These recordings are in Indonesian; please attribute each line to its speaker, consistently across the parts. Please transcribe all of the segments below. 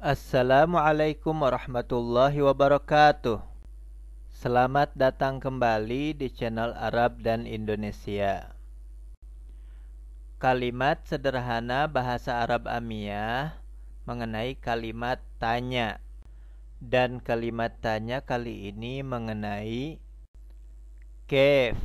Speaker 1: Assalamualaikum warahmatullahi wabarakatuh. Selamat datang kembali di channel Arab dan Indonesia. Kalimat sederhana bahasa Arab Amiyah mengenai kalimat tanya. Dan kalimat tanya kali ini mengenai kef.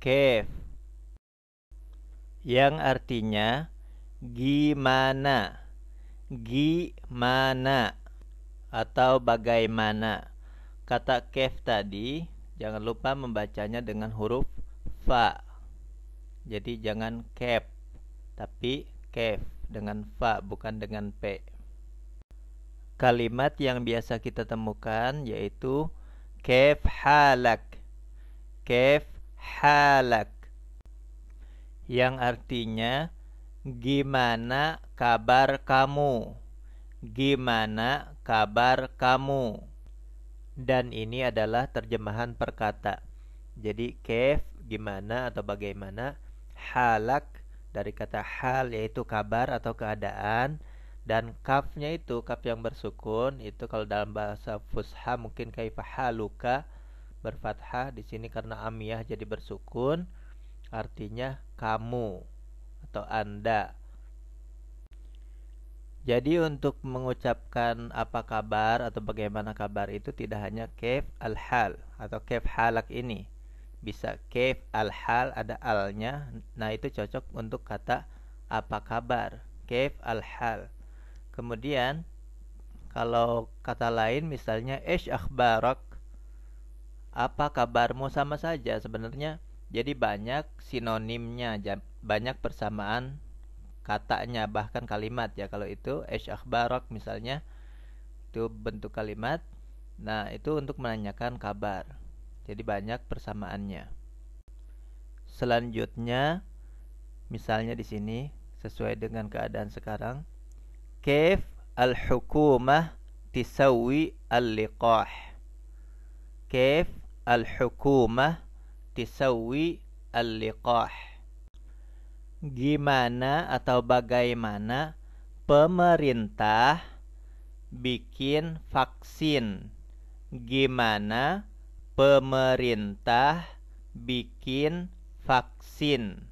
Speaker 1: Kef. Yang artinya gimana? gimana atau bagaimana. Kata kef tadi jangan lupa membacanya dengan huruf fa. Jadi jangan kef tapi kef dengan fa bukan dengan p. Kalimat yang biasa kita temukan yaitu kef halak. Kef halak yang artinya Gimana kabar kamu? Gimana kabar kamu? Dan ini adalah terjemahan perkata. Jadi kef gimana atau bagaimana, halak dari kata hal yaitu kabar atau keadaan dan kafnya itu kaf yang bersukun itu kalau dalam bahasa fusha mungkin haluka berfathah di sini karena amiyah jadi bersukun artinya kamu atau Anda. Jadi untuk mengucapkan apa kabar atau bagaimana kabar itu tidak hanya kef al-hal atau kef halak ini. Bisa kef al-hal ada alnya. Nah, itu cocok untuk kata apa kabar. Kef al-hal. Kemudian kalau kata lain misalnya ish akhbarak apa kabarmu sama saja sebenarnya jadi banyak sinonimnya banyak persamaan katanya bahkan kalimat ya kalau itu esh akhbarok misalnya itu bentuk kalimat nah itu untuk menanyakan kabar jadi banyak persamaannya selanjutnya misalnya di sini sesuai dengan keadaan sekarang kef al hukumah tisawi al liqah kef al hukumah tisawi al liqah gimana atau bagaimana pemerintah bikin vaksin. Gimana pemerintah bikin vaksin.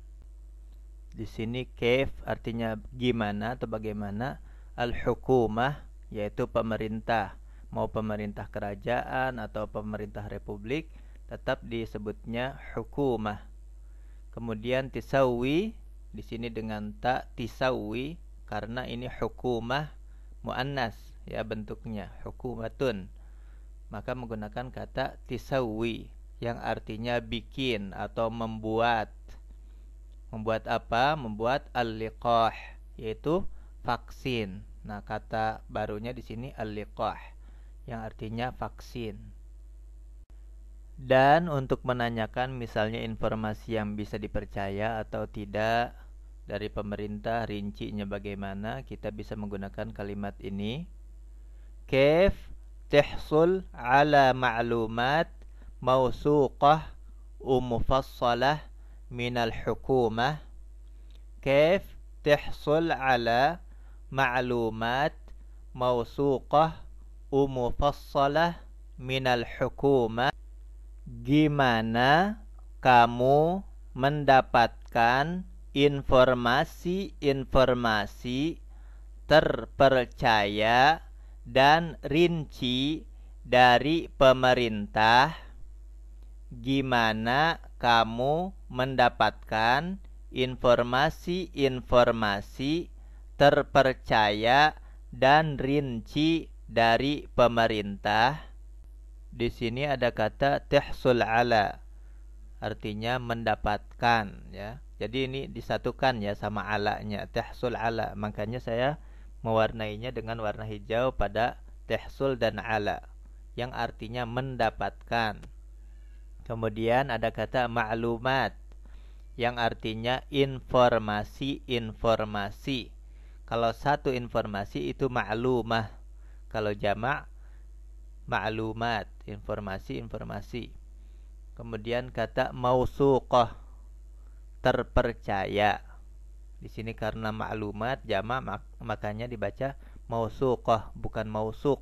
Speaker 1: Di sini kef artinya gimana atau bagaimana al-hukumah yaitu pemerintah. Mau pemerintah kerajaan atau pemerintah republik tetap disebutnya hukumah. Kemudian tisawi di sini dengan tak tisawi karena ini hukumah muannas ya bentuknya hukumatun maka menggunakan kata tisawi yang artinya bikin atau membuat membuat apa membuat al-liqah yaitu vaksin nah kata barunya di sini al-liqah yang artinya vaksin dan untuk menanyakan misalnya informasi yang bisa dipercaya atau tidak dari pemerintah rincinya bagaimana kita bisa menggunakan kalimat ini kaif tahsul ala ma'lumat mausuqah umufassalah minal hukumah kaif tahsul ala ma'lumat mausuqah umufassalah minal hukumah gimana kamu mendapatkan informasi-informasi terpercaya dan rinci dari pemerintah gimana kamu mendapatkan informasi-informasi terpercaya dan rinci dari pemerintah. Di sini ada kata tihsul ala artinya mendapatkan ya. Jadi ini disatukan ya sama alaknya tehsul ala. Makanya saya mewarnainya dengan warna hijau pada tehsul dan ala yang artinya mendapatkan. Kemudian ada kata maklumat yang artinya informasi-informasi. Kalau satu informasi itu maklumah. Kalau jamak maklumat, informasi-informasi. Kemudian kata mausuqah terpercaya. Di sini karena maklumat jama mak makanya dibaca mausuqah bukan mausuq.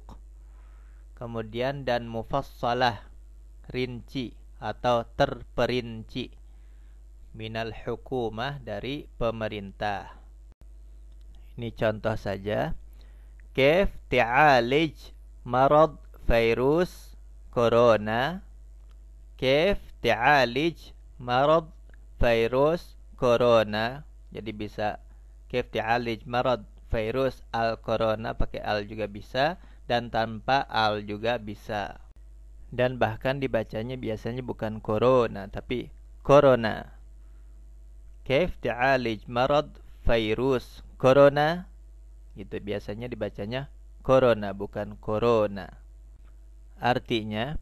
Speaker 1: Kemudian dan mufassalah rinci atau terperinci minal hukumah dari pemerintah. Ini contoh saja. Kef ti'alij marad virus corona. Kef ti'alij marad virus corona jadi bisa kif ta'alij marad virus al corona pakai al juga bisa dan tanpa al juga bisa dan bahkan dibacanya biasanya bukan corona tapi corona kif ta'alij marad virus corona gitu biasanya dibacanya corona bukan corona artinya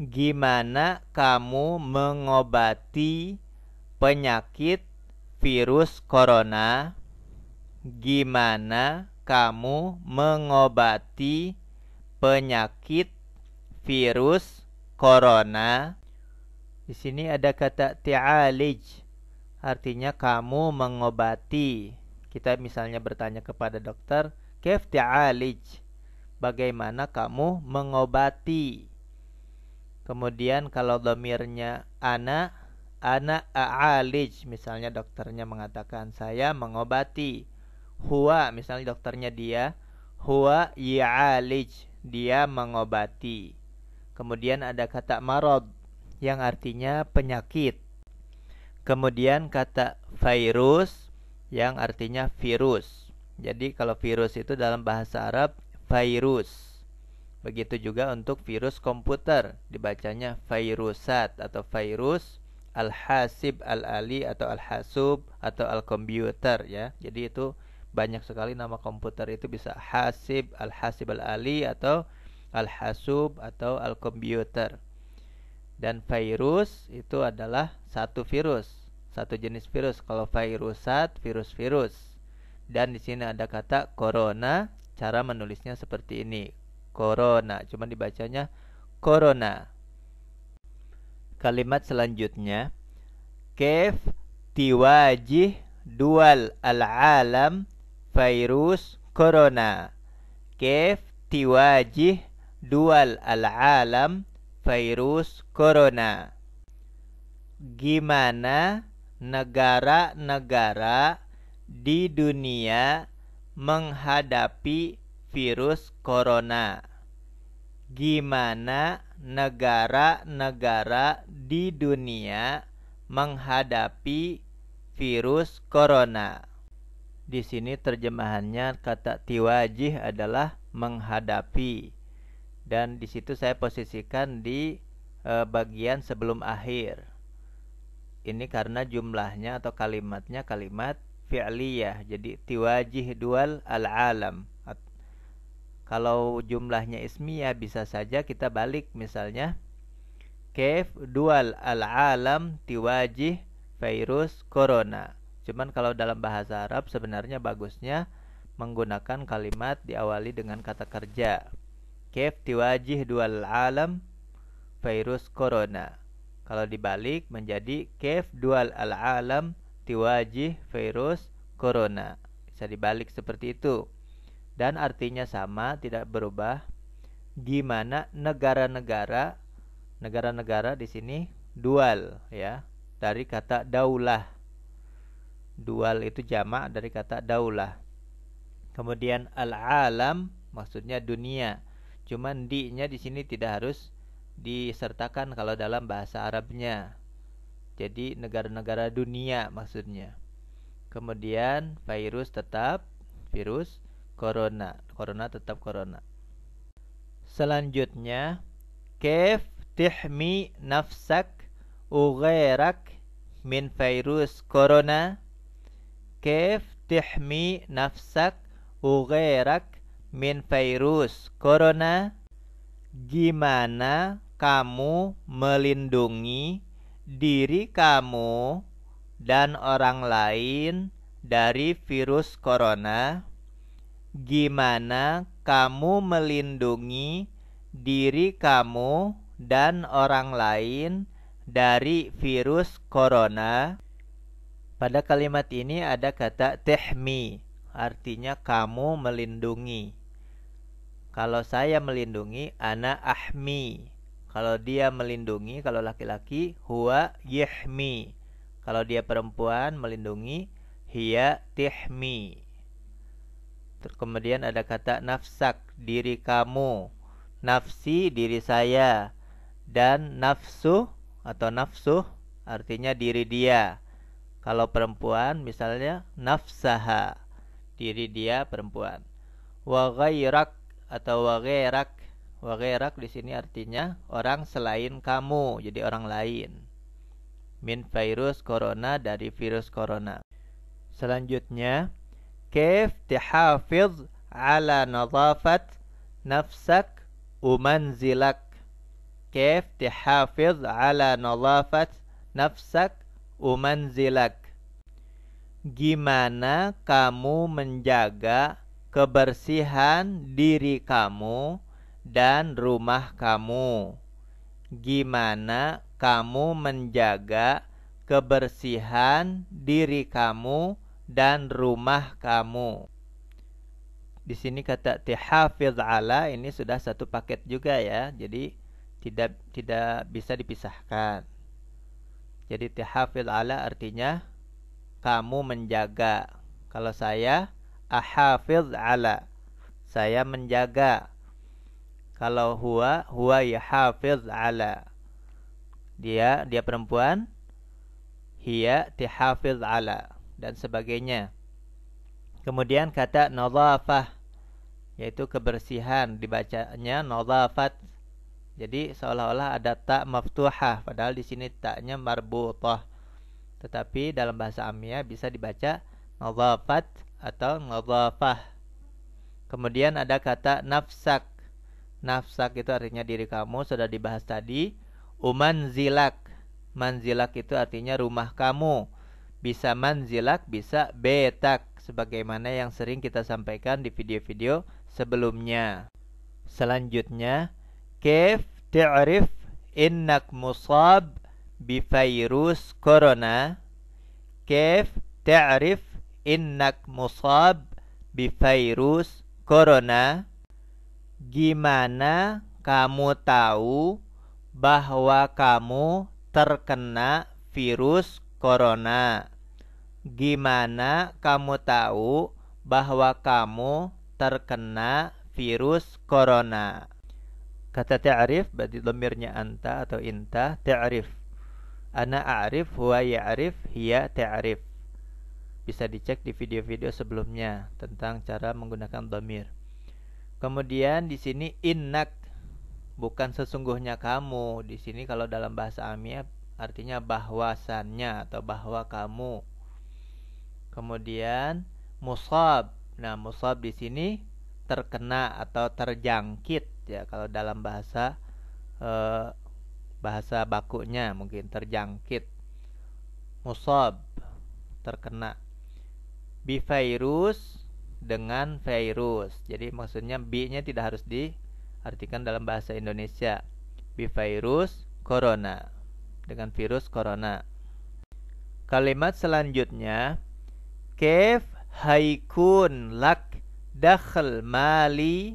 Speaker 1: gimana kamu mengobati penyakit virus corona, gimana kamu mengobati penyakit virus corona? Di sini ada kata ti'alij, artinya kamu mengobati. Kita misalnya bertanya kepada dokter, "Kef ti'alij?" Bagaimana kamu mengobati? Kemudian kalau domirnya anak ana a'alij misalnya dokternya mengatakan saya mengobati hua, misalnya dokternya dia huwa ya'alij dia mengobati kemudian ada kata marad yang artinya penyakit kemudian kata virus yang artinya virus jadi kalau virus itu dalam bahasa Arab virus begitu juga untuk virus komputer dibacanya virusat atau virus al-hasib al-ali atau al-hasub atau al-computer ya. Jadi itu banyak sekali nama komputer itu bisa hasib, al-hasib al-ali atau al-hasub atau al-computer. Dan virus itu adalah satu virus, satu jenis virus. Kalau virusat, virus-virus. Dan di sini ada kata corona, cara menulisnya seperti ini. Corona, cuman dibacanya corona. Kalimat selanjutnya Kef tiwajih dual al-alam virus corona Kef diwajih dual al-alam virus corona Gimana negara-negara di dunia menghadapi virus corona? Gimana negara-negara di dunia menghadapi virus corona. Di sini terjemahannya kata tiwajih adalah menghadapi. Dan di situ saya posisikan di e, bagian sebelum akhir. Ini karena jumlahnya atau kalimatnya kalimat fi'liyah. Jadi tiwajih dual al-alam. Kalau jumlahnya ismi ya bisa saja kita balik misalnya kef dual al-alam tiwajih virus corona. Cuman kalau dalam bahasa Arab sebenarnya bagusnya menggunakan kalimat diawali dengan kata kerja. Kef tiwajih dual alam virus corona. Kalau dibalik menjadi kef dual al alam tiwajih virus corona. Bisa dibalik seperti itu dan artinya sama, tidak berubah. gimana negara-negara negara-negara di sini dual ya, dari kata daulah. Dual itu jamak dari kata daulah. Kemudian al-alam maksudnya dunia. Cuman di-nya di sini tidak harus disertakan kalau dalam bahasa Arabnya. Jadi negara-negara dunia maksudnya. Kemudian virus tetap virus corona. Corona tetap corona. Selanjutnya, kef tihmi nafsak ugerak min virus corona. Kef tihmi nafsak ugerak min virus corona. Gimana kamu melindungi diri kamu dan orang lain dari virus corona? gimana kamu melindungi diri kamu dan orang lain dari virus corona. Pada kalimat ini ada kata tehmi, artinya kamu melindungi. Kalau saya melindungi, ana ahmi. Kalau dia melindungi, kalau laki-laki, huwa yehmi. Kalau dia perempuan melindungi, hiya tehmi. Kemudian ada kata nafsak, diri kamu, nafsi, diri saya, dan nafsu atau nafsu artinya diri dia. Kalau perempuan misalnya nafsaha, diri dia perempuan. Wa ghairak atau wa ghairak. Wa ghairak di sini artinya orang selain kamu, jadi orang lain. Min virus corona dari virus corona. Selanjutnya كيف تحافظ على نظافة نفسك ومنزلك كيف تحافظ على نظافة نفسك ومنزلك Gimana kamu menjaga kebersihan diri kamu dan rumah kamu? Gimana kamu menjaga kebersihan diri kamu dan rumah kamu. Di sini kata tihafiz ala ini sudah satu paket juga ya. Jadi tidak tidak bisa dipisahkan. Jadi tihafiz ala artinya kamu menjaga. Kalau saya ahafiz ala saya menjaga. Kalau huwa huwa yahafiz ala dia dia perempuan hiya tihafiz ala dan sebagainya. Kemudian kata nazafah yaitu kebersihan dibacanya nazafat. Jadi seolah-olah ada tak maftuhah padahal di sini taknya marbutah. Tetapi dalam bahasa Amia bisa dibaca nazafat atau nazafah. Kemudian ada kata nafsak. Nafsak itu artinya diri kamu sudah dibahas tadi. Uman zilak. Manzilak itu artinya rumah kamu bisa manzilak, bisa betak sebagaimana yang sering kita sampaikan di video-video sebelumnya. Selanjutnya, kef ta'rif innak musab bi virus corona? Kef ta'rif innak musab bi virus corona? Gimana kamu tahu bahwa kamu terkena virus corona. Gimana kamu tahu bahwa kamu terkena virus corona? Kata ta'rif berarti lemirnya anta atau inta ta'rif. Ana a'rif, huwa ya'rif, ya hiya ta'rif. Bisa dicek di video-video sebelumnya tentang cara menggunakan domir. Kemudian di sini innak bukan sesungguhnya kamu. Di sini kalau dalam bahasa Amiya artinya bahwasannya atau bahwa kamu. Kemudian musab. Nah, musab di sini terkena atau terjangkit ya kalau dalam bahasa eh, bahasa bakunya mungkin terjangkit. Musab terkena bi virus dengan virus. Jadi maksudnya bi-nya tidak harus diartikan dalam bahasa Indonesia. Bi virus corona dengan virus corona. Kalimat selanjutnya, Kef haikun lak dakhal mali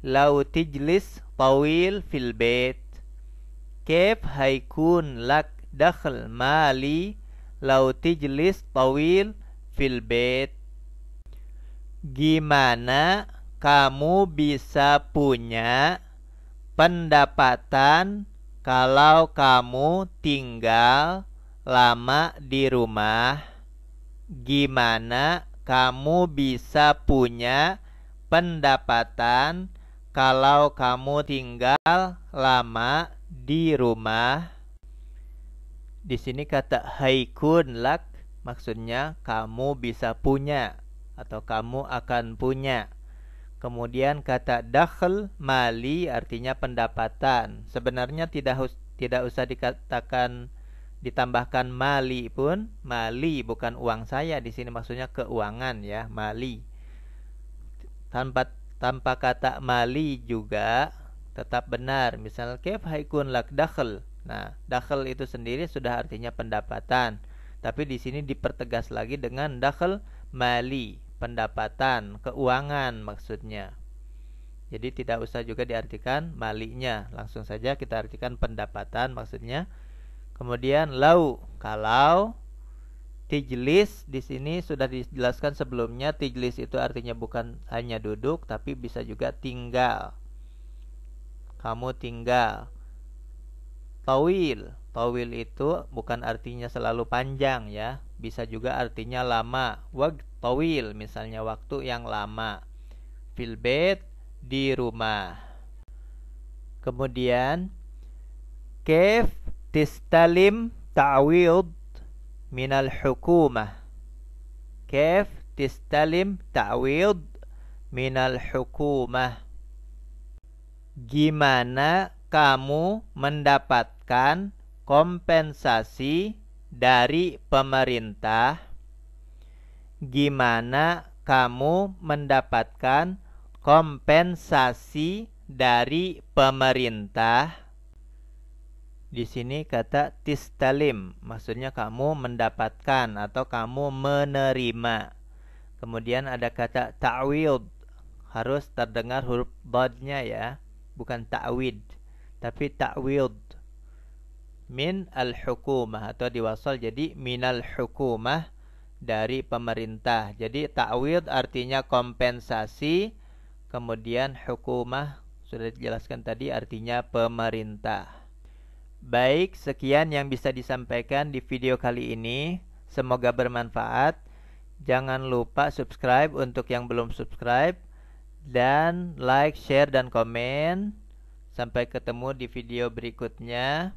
Speaker 1: lau tijlis tawil fil bait. Kef haikun lak dakhal mali lau tijlis tawil fil bait. Gimana kamu bisa punya pendapatan kalau kamu tinggal lama di rumah, gimana kamu bisa punya pendapatan kalau kamu tinggal lama di rumah? Di sini kata haikun lak maksudnya kamu bisa punya atau kamu akan punya. Kemudian kata dahl mali artinya pendapatan. Sebenarnya tidak us- tidak usah dikatakan ditambahkan mali pun. Mali bukan uang saya di sini maksudnya keuangan ya, mali. Tanpa tanpa kata mali juga tetap benar. Misal kef haikun lak dahl. Nah, dahl itu sendiri sudah artinya pendapatan. Tapi di sini dipertegas lagi dengan dahl mali pendapatan, keuangan maksudnya. Jadi tidak usah juga diartikan maliknya, langsung saja kita artikan pendapatan maksudnya. Kemudian lau, kalau tijlis di sini sudah dijelaskan sebelumnya tijlis itu artinya bukan hanya duduk tapi bisa juga tinggal. Kamu tinggal. Tawil, tawil itu bukan artinya selalu panjang ya bisa juga artinya lama wag towil misalnya waktu yang lama fil bed di rumah kemudian kef tistalim ta'wid minal hukumah kef tistalim ta'wid minal hukumah gimana kamu mendapatkan kompensasi dari pemerintah gimana kamu mendapatkan kompensasi dari pemerintah di sini kata tistalim maksudnya kamu mendapatkan atau kamu menerima kemudian ada kata ta'wid harus terdengar huruf dodnya ya bukan ta'wid tapi ta'wid min al-hukumah atau diwasal jadi min hukumah dari pemerintah. Jadi ta'wid artinya kompensasi, kemudian hukumah sudah dijelaskan tadi artinya pemerintah. Baik, sekian yang bisa disampaikan di video kali ini. Semoga bermanfaat. Jangan lupa subscribe untuk yang belum subscribe dan like, share dan komen. Sampai ketemu di video berikutnya.